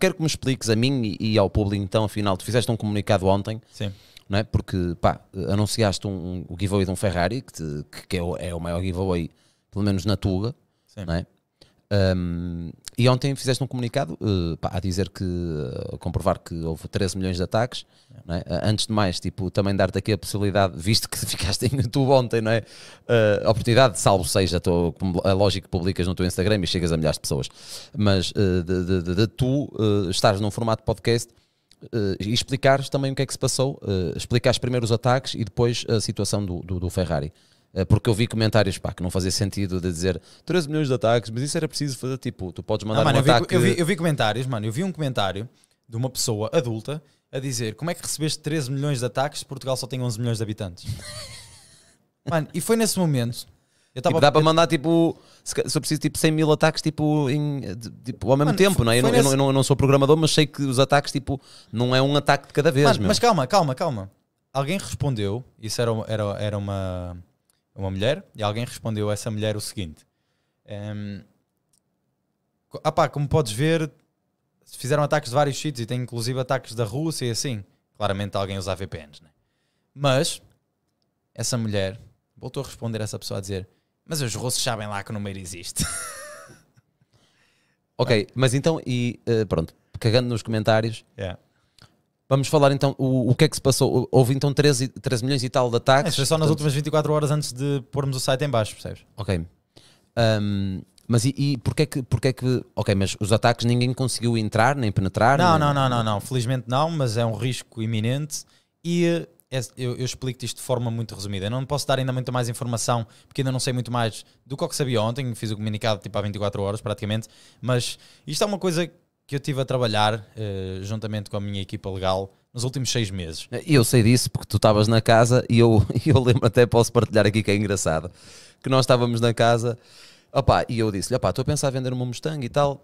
Quero que me expliques a mim e ao público, então, afinal, tu fizeste um comunicado ontem. Sim. Não é? Porque, pá, anunciaste um, um giveaway de um Ferrari, que, te, que é, o, é, o, maior giveaway, pelo menos na Tuga. Sim. Não é? Um, e ontem fizeste um comunicado uh, pá, a dizer que, a comprovar que houve 13 milhões de ataques. É? é? Eh, antes de mais, tipo, também dar-te aqui a possibilidade, visto que ficaste em YouTube ontem, não é? Uh, oportunidade, salvo seja, tô, é lógico que publicas no teu Instagram e chegas a milhares de pessoas, mas uh, de, de, de, de, tu uh, estares num formato podcast e explicares também o que é que se passou, explicares primeiro os ataques e depois a situação do, do, do Ferrari. Eh, porque eu vi comentários pá, que não fazia sentido de dizer 13 milhões de ataques, mas isso era preciso fazer. Tipo, tu podes mandar não, mano, um eu ataque. Vi, eu, vi, eu vi comentários, mano. Eu vi um comentário de uma pessoa adulta a dizer como é que recebeste 13 milhões de ataques se Portugal só tem 11 milhões de habitantes. mano, e foi nesse momento. Eu tava, tipo, dá para mandar tipo, se, eu preciso tipo 100 mil ataques tipo, em, tipo ao mesmo mano, tempo, não é? Eu, nesse... eu, não, eu, não, sou programador, mas sei que os ataques tipo, não é um ataque de cada vez. Mano, mas calma, calma, calma. Alguém respondeu, isso era, era, era uma uma mulher, e alguém respondeu a essa mulher o seguinte: um, ehm, ah pá, como podes ver, fizeram ataques de vários sítios e tem inclusive ataques da Rússia e assim. Claramente alguém usa VPNs, né? Mas essa mulher voltou a responder a essa pessoa a dizer: Mas os russos sabem lá que o número existe. ok, mas então, e uh, pronto, cagando nos comentários. Yeah. Vamos falar então o, o que é que se passou. Houve então 13, 13 milhões e tal de é, ataques. É, foi só nas últimas 24 horas antes de pormos o site em baixo, percebes? Ok. Um, mas e, e porquê, que, porquê que. Ok, mas os ataques ninguém conseguiu entrar nem penetrar? Não, nem... não, não, não, não. Felizmente não, mas é um risco iminente e eh, é, eu, eu explico isto de forma muito resumida. Eu não posso dar ainda muito mais informação, porque ainda não sei muito mais do que, que sabia ontem. Fiz o comunicado tipo há 24 horas praticamente. Mas isto é uma coisa que eu tive a trabalhar uh, juntamente com a minha equipa legal nos últimos seis meses. E eu sei disso porque tu estavas na casa e eu, eu lembro até, posso partilhar aqui que é engraçado, que nós estávamos na casa opa e eu disse-lhe, opá, estou a pensar em vender uma Mustang e tal,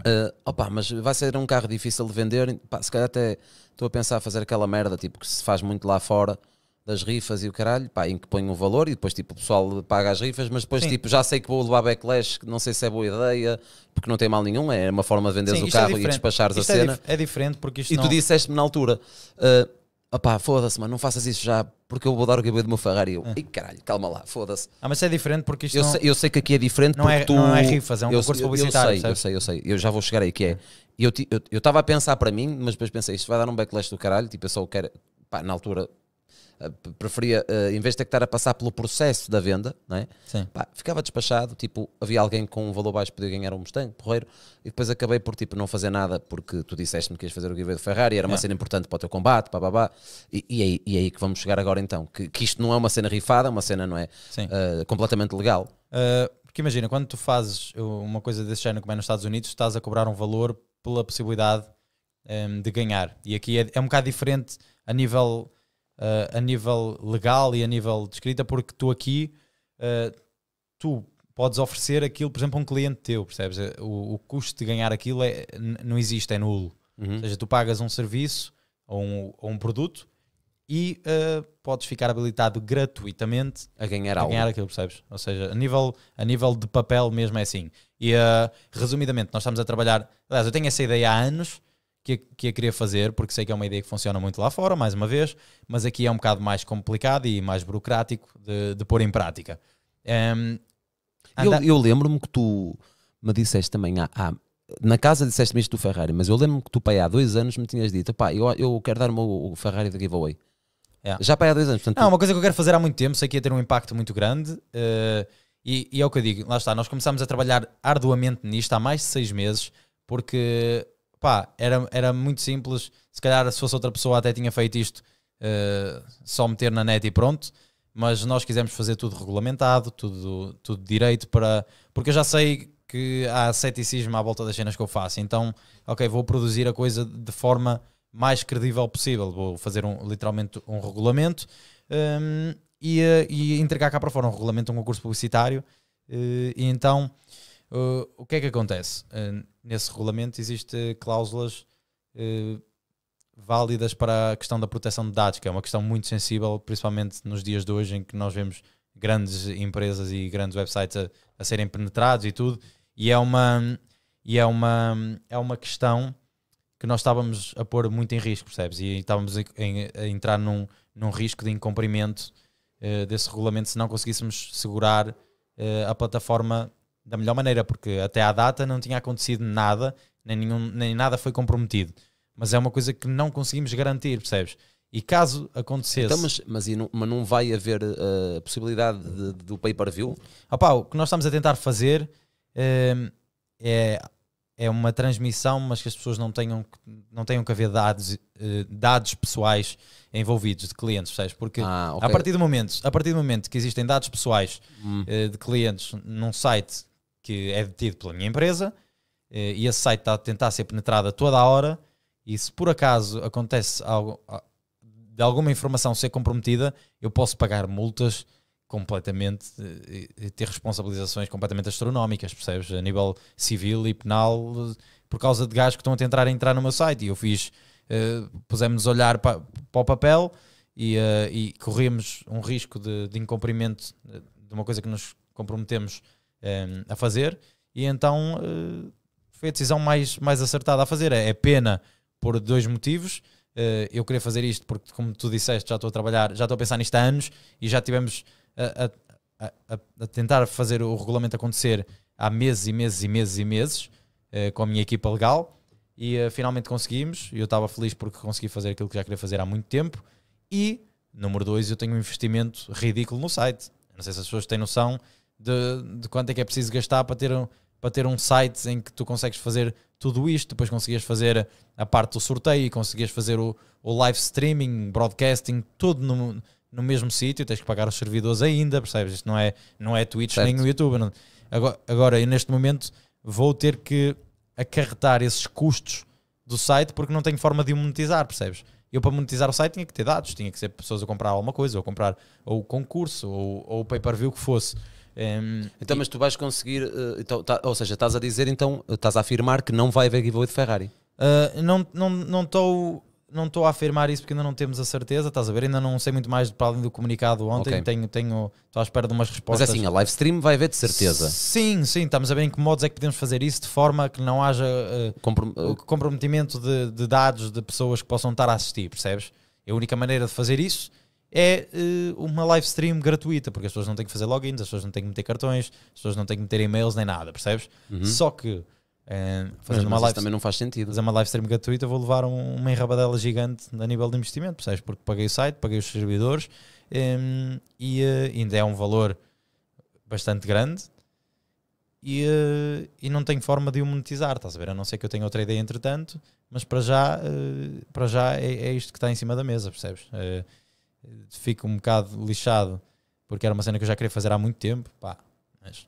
uh, opá, mas vai ser um carro difícil de vender, se calhar até estou a pensar fazer aquela merda tipo que se faz muito lá fora, das rifas e o caralho, pá, em que põe um valor e depois tipo o pessoal paga as rifas, mas depois Sim. tipo já sei que vou levar backlash, não sei se é boa ideia, porque não tem mal nenhum, é uma forma de venderes Sim, o é carro é e despachares isto a é cena. Dif é diferente porque isto E não... tu disseste-me na altura, uh, opá, foda-se, mano, não faças isso já, porque eu vou dar o GB do meu Ferrari. Eu, é. caralho, calma lá, foda-se. Ah, mas é diferente porque isto eu, não... sei, eu sei que aqui é diferente não é, tu... Não é rifas, é um eu, concurso publicitário. Eu sei, eu sei, eu sei, eu já vou chegar aí, que é... é. Eu estava a pensar para mim, mas depois pensei, isto vai dar um backlash do caralho, tipo, eu só quero... Pá, na altura eh, preferia, uh, em vez de ter que estar a passar pelo processo da venda, não é? Pá, ficava despachado, tipo, havia alguém com um valor baixo que podia ganhar um Mustang, porreiro, e depois acabei por, tipo, não fazer nada porque tu disseste-me que ias fazer o giveaway do Ferrari, era uma é. cena importante para o teu combate, pá, pá, pá. E, e, aí, e aí que vamos chegar agora então, que, que isto não é uma cena rifada, é uma cena, não é? Uh, completamente legal. Uh, porque imagina, quando tu fazes uma coisa desse género como é nos Estados Unidos, estás a cobrar um valor pela possibilidade um, ehm, de ganhar. E aqui é, é um bocado diferente a nível uh, a nível legal e a nível de escrita, porque tu aqui uh, tu podes oferecer aquilo, por exemplo, a um cliente teu, percebes? Eh, o, o custo de ganhar aquilo é, não existe, é nulo. Uhum. Ou seja, tu pagas um serviço ou um, ou um produto e uh, podes ficar habilitado gratuitamente a ganhar, a ganhar algo. aquilo, percebes? Ou seja, a nível, a nível de papel mesmo é assim. E uh, resumidamente, nós estamos a trabalhar. Aliás, eu tenho essa ideia há anos que, que a queria fazer, porque sei que é uma ideia que funciona muito lá fora, mais uma vez, mas aqui é um bocado mais complicado e mais burocrático de, de pôr em prática. Um, ehm, Eu, eu lembro-me que tu me disseste também há, na casa disseste-me isto do Ferrari, mas eu lembro-me que tu, pai, há dois anos me tinhas dito, pá, eu, eu quero dar o, o Ferrari de giveaway. Yeah. É. Já pai, há dois anos. Portanto, não, é uma coisa que eu quero fazer há muito tempo, sei que ia ter um impacto muito grande. Uh, e, e é o que eu digo, lá está, nós começámos a trabalhar arduamente nisto há mais de seis meses, porque pá, era, era muito simples. Se calhar, se fosse outra pessoa, até tinha feito isto uh, só meter na net e pronto. Mas nós quisemos fazer tudo regulamentado, tudo, tudo direito, para porque eu já sei que há ceticismo à volta das cenas que eu faço. Então, ok, vou produzir a coisa de forma mais credível possível. Vou fazer um, literalmente um regulamento um, e, eh, e, entregar cá para fora um regulamento, um concurso publicitário. Uh, e então, uh, o que é que acontece? Uh, nesse regulamento existem cláusulas eh, válidas para a questão da proteção de dados, que é uma questão muito sensível, principalmente nos dias de hoje em que nós vemos grandes empresas e grandes websites a, a serem penetrados e tudo, e é uma e é uma é uma questão que nós estávamos a pôr muito em risco, percebes? E estávamos a, a entrar num, num risco de incumprimento eh, desse regulamento se não conseguíssemos segurar eh, a plataforma da melhor maneira, porque até à data não tinha acontecido nada, nem, nenhum, nem nada foi comprometido. Mas é uma coisa que não conseguimos garantir, percebes? E caso acontecesse. Então, mas, mas, não, mas não vai haver a uh, eh, possibilidade de, de, do pay per view? Opa, o que nós estamos a tentar fazer uh, é, é uma transmissão, mas que as pessoas não tenham, não tenham que haver dados, uh, dados pessoais envolvidos de clientes, percebes Porque ah, okay. a, partir do momento, a partir do momento que existem dados pessoais hum. Eh, de clientes num site que é detido pela minha empresa eh, e esse site está a tentar ser penetrado a toda a hora e se por acaso acontece algo, de alguma informação ser comprometida, eu posso pagar multas completamente eh, e ter responsabilizações completamente astronómicas, percebes? A nível civil e penal, por causa de gajos que estão a tentar entrar no meu site. E eu fiz, eh, pusemos olhar para, para o papel e, e corremos um risco de, de incumprimento de uma coisa que nos comprometemos um, ehm, a fazer, e então uh, foi a decisão mais, mais acertada a fazer. É, é pena por dois motivos. Uh, eu queria fazer isto porque, como tu disseste, já estou a trabalhar, já estou a pensar nisto há anos e já tivemos a, a, a, a tentar fazer o regulamento acontecer há meses e meses e meses e meses uh, com a minha equipa legal e uh, finalmente conseguimos. Eu estava feliz porque consegui fazer aquilo que já queria fazer há muito tempo. E, número dois, eu tenho um investimento ridículo no site. Não sei se as pessoas têm noção, de, de quanto é que é preciso gastar para ter, um, para ter um site em que tu consegues fazer tudo isto, depois conseguias fazer a parte do sorteio, e conseguias fazer o, o live streaming, broadcasting, tudo no, no mesmo sítio, tens que pagar os servidores ainda, percebes? Isto não é, não é Twitch certo. nem o YouTube. Não. Agora, agora, eu neste momento vou ter que acarretar esses custos do site porque não tenho forma de o monetizar, percebes? Eu para monetizar o site tinha que ter dados, tinha que ser pessoas a comprar alguma coisa, ou comprar ou concurso, ou, ou o pay-per-view que fosse. Um, então, e... mas tu vais conseguir, uh, então, tá, ou seja, estás a dizer, então, estás a afirmar que não vai haver giveaway de Ferrari? Uh, não estou. Não, não não estou a afirmar isso porque ainda não temos a certeza, estás a ver? Ainda não sei muito mais para além do comunicado ontem, okay. tenho, tenho, estou à espera de umas é respostas. Mas assim, a live stream vai haver de certeza. Sim, sim, estamos a ver em que modos é que podemos fazer isso de forma que não haja uh, Comprom comprometimento de, de, dados de pessoas que possam estar a assistir, percebes? É a única maneira de fazer isso é uh, uma live stream gratuita, porque as pessoas não têm que fazer logins, as pessoas não têm que meter cartões, as pessoas não têm que meter e-mails nem nada, percebes? Uhum. Só que eh, fazendo mas, uma mas live também não faz sentido. Fazer uma live stream gratuita, vou levar um, uma enrabadela gigante a nível de investimento, percebes? Porque paguei o site, paguei os servidores um, e uh, ainda é um valor bastante grande. E, e não tenho forma de o monetizar, estás a ver? A não ser que eu tenha outra ideia entretanto, mas para já, para já é, é, isto que está em cima da mesa, percebes? fico um bocado lixado porque era uma cena que eu já queria fazer há muito tempo. Pá, mas.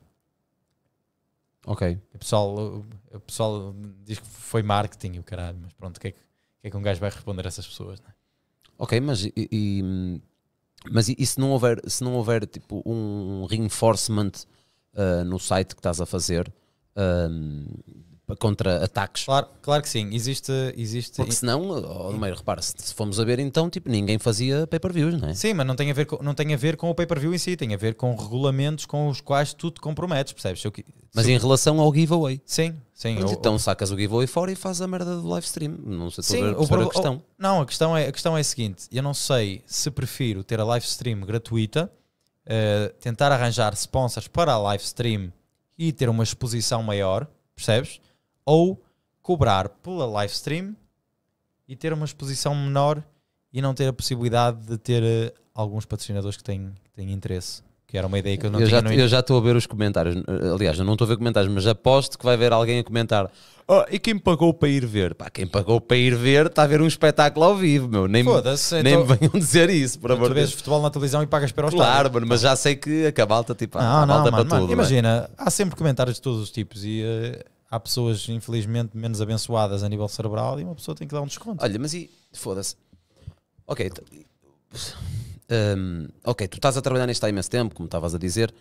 Ok. O pessoal, o pessoal diz que foi marketing e o caralho, mas pronto, o que, é que, que, é que um gajo vai responder a essas pessoas? Né? Ok, mas e, e, mas e, se não houver, se não houver tipo um reinforcement uh, no site que estás a fazer um, ah, contra ataques. Claro, claro que sim, existe, existe. Porque senão, oh, Numeiro, repara, se, se fomos a ver então, tipo, ninguém fazia pay-per-views, não é? Sim, mas não tem a ver com, não tem a ver com o pay-per-view em si, tem a ver com regulamentos com os quais tu te comprometes, percebes? Eu, mas em relação ao giveaway. Sim, sim. Mas, eu, então sacas o giveaway fora e faz a merda do live stream. Não sei sim, a, pro... a questão. não, a questão, é, a questão é a seguinte: eu não sei se prefiro ter a live stream gratuita, uh, tentar arranjar sponsors para a live stream e ter uma exposição maior, percebes? ou cobrar pela live stream e ter uma exposição menor e não ter a possibilidade de ter eh, alguns patrocinadores que têm, que têm interesse. Que era uma ideia que eu não eu tinha. Já, eu já estou a ver os comentários. Eh, aliás, eu não estou a ver comentários, mas aposto que vai haver alguém a comentar. Oh, e quem pagou para ir ver? Pá, quem pagou para ir ver está a ver um espetáculo ao vivo, meu. Nem, Foda-se, então nem me venham dizer isso, por amor tu vês futebol na televisão e pagas para o Claro, mano, mas já sei que a cabalta, tipo, não, a cabalta não, para mano, tudo. É? Imagina, há sempre comentários de todos os tipos e. Uh, há pessoas, infelizmente, menos abençoadas a nível cerebral e uma pessoa tem que dar um desconto. Olha, mas e foda-se. Ok. Um, ehm, ok, tu estás a trabalhar nisto há imenso tempo, como estavas a dizer,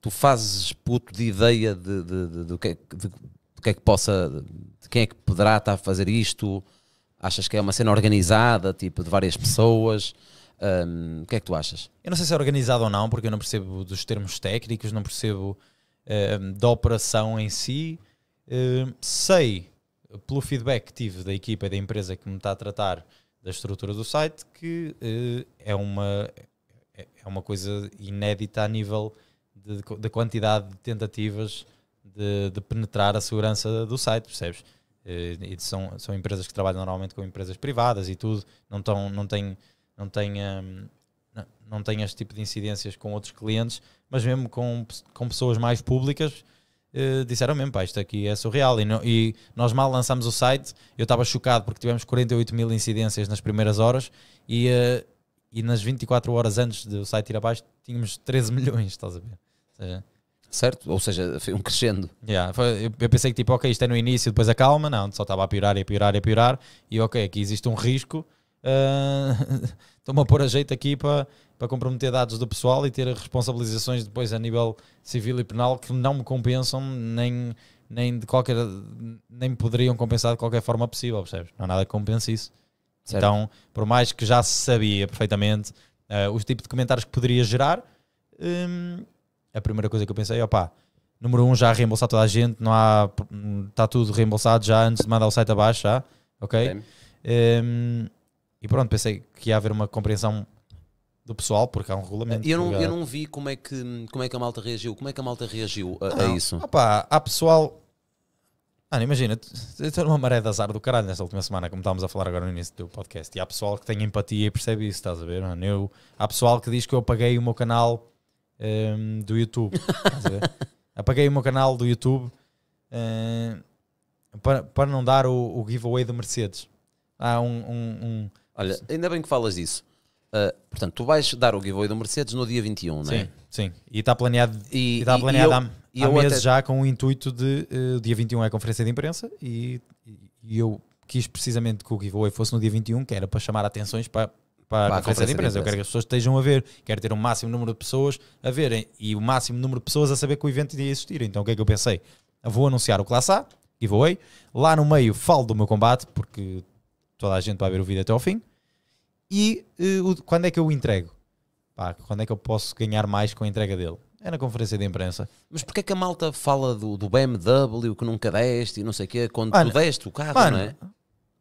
tu fazes puto de ideia de, de, de, de, é que, de, que é que possa, de quem é que poderá estar a fazer isto, achas que é uma cena organizada, tipo, de várias pessoas, um, ehm, o que é que tu achas? Eu não sei se é organizado ou não, porque eu não percebo dos termos técnicos, não percebo um, ehm, da operação em si, Ehm, sei, pelo feedback que tive da equipa e da empresa que me está a tratar da estrutura do site, que uh, é, uma, é, é uma coisa inédita a nível da quantidade de tentativas de, de, penetrar a segurança do site, percebes? Uh, são, são empresas que trabalham normalmente com empresas privadas e tudo, não, tão, não têm. Não têm um, ehm, não tem este tipo de incidências com outros clientes, mas mesmo com, com pessoas mais públicas, eh, disseram mesmo, pá, isto aqui é surreal. E, não, e nós mal lançámos o site, eu estava chocado porque tivemos 48 mil incidências nas primeiras horas e, uh, e nas 24 horas antes do site ir abaixo tínhamos 13 milhões, estás a ver? Seja, certo? Ou seja, foi um crescendo. Yeah, foi, eu, eu pensei que tipo, ok, isto é no início, depois acalma, não, só estava a piorar e a piorar e a piorar, e ok, aqui existe um risco. Uh, Estou-me a pôr a jeito aqui para para comprometer dados do pessoal e ter responsabilizações depois a nível civil e penal que não me compensam nem, nem de qualquer nem poderiam compensar de qualquer forma possível, percebes? Não há nada que compense isso. Certo. Então, por mais que já se sabia perfeitamente uh, os tipos de comentários que poderia gerar, um, a primeira coisa que eu pensei, opá, número um, já reembolsar toda a gente, não há está tudo reembolsado já antes de mandar o site abaixo, já, ok? Um, e pronto, pensei que ia haver uma compreensão do pessoal, porque há um regulamento. Eu não, eu não vi como é, que, como é que a malta reagiu. Como é que a malta reagiu a, a isso? Opa, há pessoal. Mano, imagina, eu estou numa maré de azar do caralho nesta última semana, como estávamos a falar agora no início do podcast. E há pessoal que tem empatia e percebe isso, estás a ver? Mano? Eu, há pessoal que diz que eu apaguei o meu canal um, do YouTube. Estás a ver? apaguei o meu canal do YouTube um, para, para não dar o, o giveaway do Mercedes. Há um, um, um. Olha, ainda bem que falas disso Uh, portanto, tu vais dar o giveaway do Mercedes no dia 21, não é? Sim, sim. E está planeado, e, está planeado e eu, há, e há meses até... já com o intuito de uh, dia 21 é a conferência de imprensa e, e eu quis precisamente que o giveaway fosse no dia 21, que era para chamar atenções para, para, para a, conferência a conferência de imprensa. De imprensa. Eu quero que as pessoas estejam a ver, quero ter o um máximo número de pessoas a verem e o máximo número de pessoas a saber que o evento iria existir. Então o que é que eu pensei? Eu vou anunciar o Classe A, giveaway, lá no meio falo do meu combate, porque toda a gente vai ver o vídeo até ao fim e uh, o, quando é que eu o entrego? Pá, quando é que eu posso ganhar mais com a entrega dele? É na conferência de imprensa. Mas porquê é que a malta fala do, do BMW que nunca deste e não sei o quê, quando mano, tu deste o carro, mano, não é?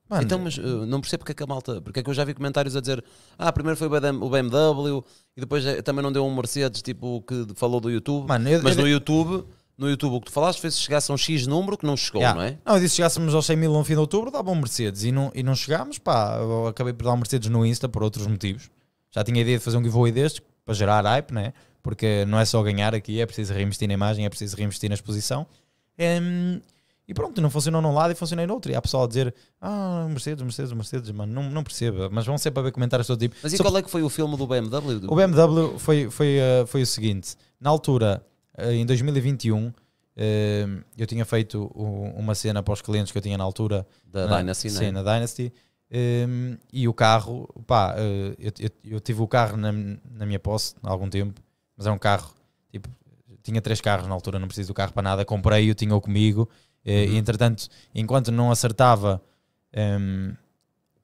Mano. Então, mas uh, não percebo porque é que a malta. Porque é que eu já vi comentários a dizer: ah, primeiro foi o BMW e depois eh, também não deu um Mercedes, tipo, que falou do YouTube. Mano, eu, mas eu, no YouTube no YouTube o que tu falaste foi se chegasse a um X número que não chegou, yeah. não é? Não, eu disse se chegássemos aos 100 mil no fim de outubro, dava um Mercedes e não, e não chegámos, pá. Eu acabei por dar um Mercedes no Insta por outros motivos. Já tinha a ideia de fazer um giveaway deste para gerar hype, né? Porque não é só ganhar aqui, é preciso reinvestir na imagem, é preciso reinvestir na exposição. Um, e pronto, não funcionou num lado e funcionei no outro. E há pessoal a dizer: Ah, Mercedes, Mercedes, Mercedes, mano, não, não perceba. Mas vão sempre a ver comentários todo tipo. Mas e Só qual é que foi o filme do BMW? O BMW foi, foi, uh, foi o seguinte: na altura eh, em 2021 eh, eu tinha feito uma cena para os clientes que eu tinha na altura da é? é? na, Dynasty, sim, né? na Dynasty e o carro, pá, eh, eu, eu, eu tive o carro na, na, minha posse há algum tempo, mas é um carro tipo, tinha três carros na altura, não preciso do carro para nada, comprei-o, tinha-o comigo uhum. e entretanto, enquanto não acertava um, ehm,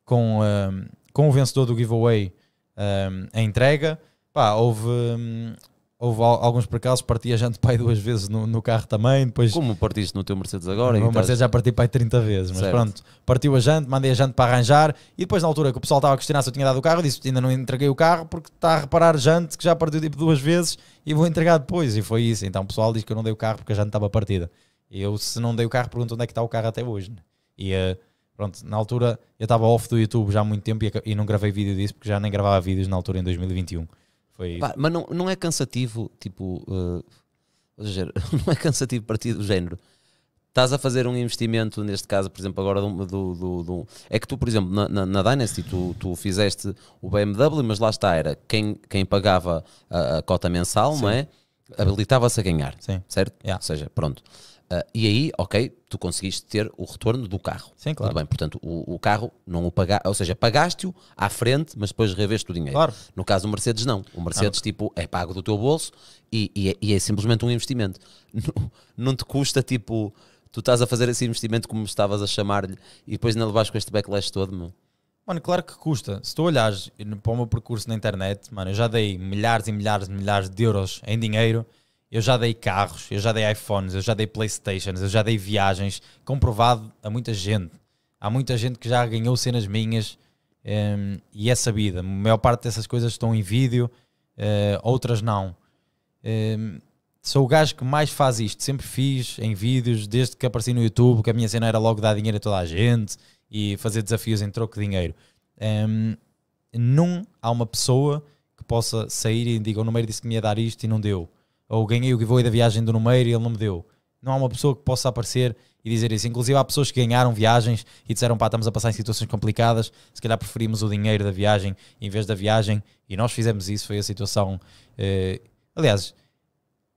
com, um, ehm, com o vencedor do giveaway um, ehm, a entrega, pá, houve hum, houve alguns percalços, parti a jante pai duas vezes no, no, carro também. Depois, Como partiste no teu Mercedes agora? No então? Mercedes estás... já parti pai 30 vezes, mas certo. pronto, partiu a jante, mandei a jante para arranjar e depois na altura que o pessoal estava a questionar se eu tinha dado o carro, disse ainda não entreguei o carro porque está a reparar jante que já partiu tipo duas vezes e vou entregar depois. E foi isso. Então o pessoal diz que eu não dei o carro porque a jante estava partida. E eu, se não dei o carro, pergunto onde é que está o carro até hoje. Né? E eh, pronto, na altura eu estava off do YouTube já há muito tempo e, e não gravei vídeo disso porque já nem gravava vídeos na altura em 2021. Foi Pá, mas não, não é cansativo, tipo, uh, seja não é cansativo partir do género. Estás a fazer um investimento, neste caso, por exemplo, agora do. do, do, do é que tu, por exemplo, na, na, na, Dynasty, tu, tu fizeste o BMW, mas lá está, era quem, quem pagava a, a cota mensal, Sim. não é? Habilitava-se a ganhar, Sim. certo? Yeah. Ou seja, pronto. Uh, e aí, ok, tu conseguiste ter o retorno do carro. Sim, claro. Tudo bem, portanto, o, o carro não o pagaste, ou seja, pagaste-o à frente, mas depois reveste o dinheiro. Claro. No caso do Mercedes, não. O Mercedes, ah, tipo, é pago do teu bolso e, e, é, e é, simplesmente um investimento. Não, não te custa, tipo, tu estás a fazer esse investimento como estavas a chamar-lhe e depois ainda levas com este backlash todo, meu. Mano, claro que custa. Se tu olhares para o meu percurso na internet, mano, eu já dei milhares e milhares e milhares de euros em dinheiro eu já dei carros, eu já dei iPhones, eu já dei Playstations, eu já dei viagens, comprovado a muita gente. Há muita gente que já ganhou cenas minhas um, ehm, e é sabida. A maior parte dessas coisas estão em vídeo, uh, outras não. Um, ehm, sou o gajo que mais faz isto. Sempre fiz em vídeos, desde que apareci no YouTube, que a minha cena era logo dar dinheiro a toda a gente e fazer desafios em troco de dinheiro. Ehm, um, não há uma pessoa que possa sair e diga: O número disse que me ia dar isto e não deu ou ganhei o giveaway da viagem do Numeiro e ele não me deu. Não há uma pessoa que possa aparecer e dizer isso. Inclusive, há pessoas que ganharam viagens e disseram: pá, estamos a passar em situações complicadas, se calhar preferimos o dinheiro da viagem em vez da viagem. E nós fizemos isso. Foi a situação. Eh, aliás,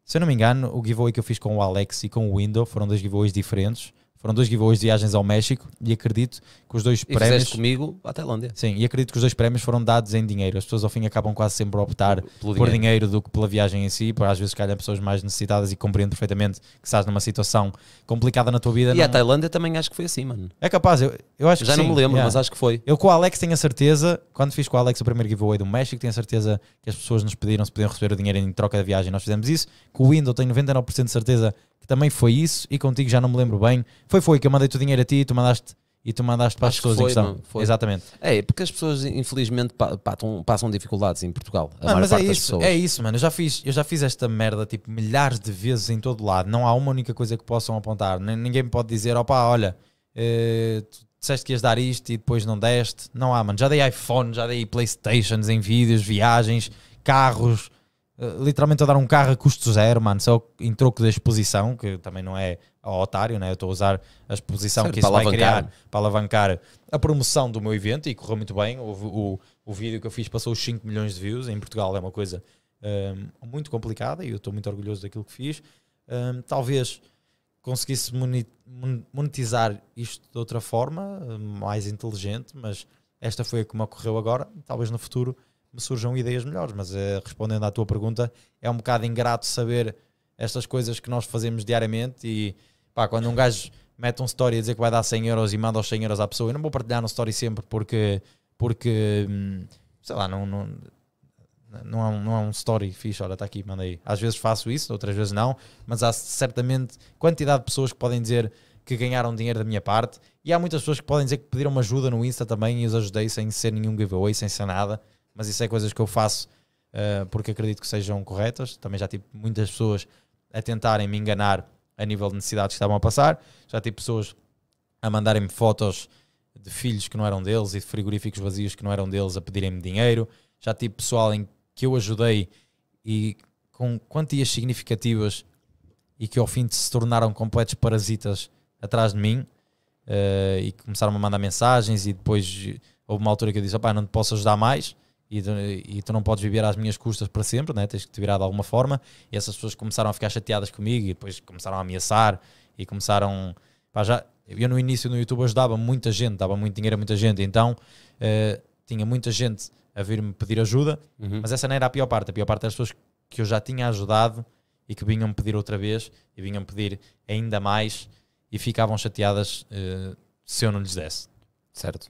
se eu não me engano, o giveaway que eu fiz com o Alex e com o Window foram dois giveaways diferentes. Foram dois giveaways de viagens ao México e acredito que os dois e prémios. comigo à Tailândia. Sim, e acredito que os dois prémios foram dados em dinheiro. As pessoas ao fim acabam quase sempre a optar Pelo por dinheiro. dinheiro. do que pela viagem em si, por às vezes calhar pessoas mais necessitadas e compreendo perfeitamente que estás numa situação complicada na tua vida. E não... a Tailândia também acho que foi assim, mano. É capaz, eu, eu acho Já não sim, me lembro, yeah. mas acho que foi. Eu com o Alex tenho a certeza, quando fiz com o Alex o primeiro giveaway do México, tenho a certeza que as pessoas nos pediram se podiam receber o dinheiro em troca da viagem. Nós fizemos isso. Com o Windows tenho 99% de certeza que também foi isso, e contigo já não me lembro bem. Foi, foi, que eu mandei-te o dinheiro a ti e tu mandaste e tu mandaste para as pessoas foi, em questão. Não, Exatamente. É, porque as pessoas, infelizmente, passam dificuldades em Portugal. Mano, mas é isso, é isso, mano. Eu já, fiz, eu já fiz esta merda tipo milhares de vezes em todo lado. Não há uma única coisa que possam apontar. Ninguém me pode dizer, opa, olha, eh, tu disseste que ias dar isto e depois não deste. Não há, mano. Já dei iPhone, já dei Playstations em vídeos, viagens, carros. Eh, literalmente a dar um carro a custo zero, mano, só em troco da exposição, que também não é ao otário, né? Eu estou a usar a exposição certo, que isso vai criar para alavancar a promoção do meu evento e correu muito bem. O, o, o vídeo que eu fiz passou os 5 milhões de views. Em Portugal é uma coisa um, eh, muito complicada e eu estou muito orgulhoso daquilo que fiz. Um, eh, talvez conseguisse monetizar isto de outra forma, mais inteligente, mas esta foi a que me ocorreu agora. Talvez no futuro me surjam ideias melhores. Mas eh, respondendo à tua pergunta, é um bocado ingrato saber estas coisas que nós fazemos diariamente. E pá, quando um gajo mete um story a dizer que vai dar 100 euros e manda os 100 euros à pessoa, eu não vou partilhar no story sempre porque, porque hum, sei lá, não, não, não, é um, não é um story fixe. Olha, está aqui, manda aí. Às vezes faço isso, outras vezes não, mas há certamente quantidade de pessoas que podem dizer que ganharam dinheiro da minha parte. E há muitas pessoas que podem dizer que pediram uma ajuda no Insta também e os ajudei sem ser nenhum giveaway, sem ser nada mas isso é coisas que eu faço uh, porque acredito que sejam corretas. Também já tive muitas pessoas a tentarem me enganar a nível de necessidades que estavam a passar, já tive pessoas a mandarem-me fotos de filhos que não eram deles e de frigoríficos vazios que não eram deles a pedirem-me dinheiro. Já tive pessoal em que eu ajudei e com quantias significativas e que ao fim se tornaram completos parasitas atrás de mim uh, e começaram a mandar mensagens e depois houve uma altura que eu disse, opá, não te posso ajudar mais e tu, e tu, não podes viver às minhas custas para sempre, né? tens que te virar de alguma forma. E essas pessoas começaram a ficar chateadas comigo e depois começaram a ameaçar e começaram. Pá, já, eu no início no YouTube ajudava muita gente, dava muito dinheiro a muita gente, então uh, tinha muita gente a vir-me pedir ajuda, uhum. mas essa não era a pior parte. A pior parte era as pessoas que eu já tinha ajudado e que vinham pedir outra vez e vinham pedir ainda mais e ficavam chateadas uh, se eu não lhes desse. Certo.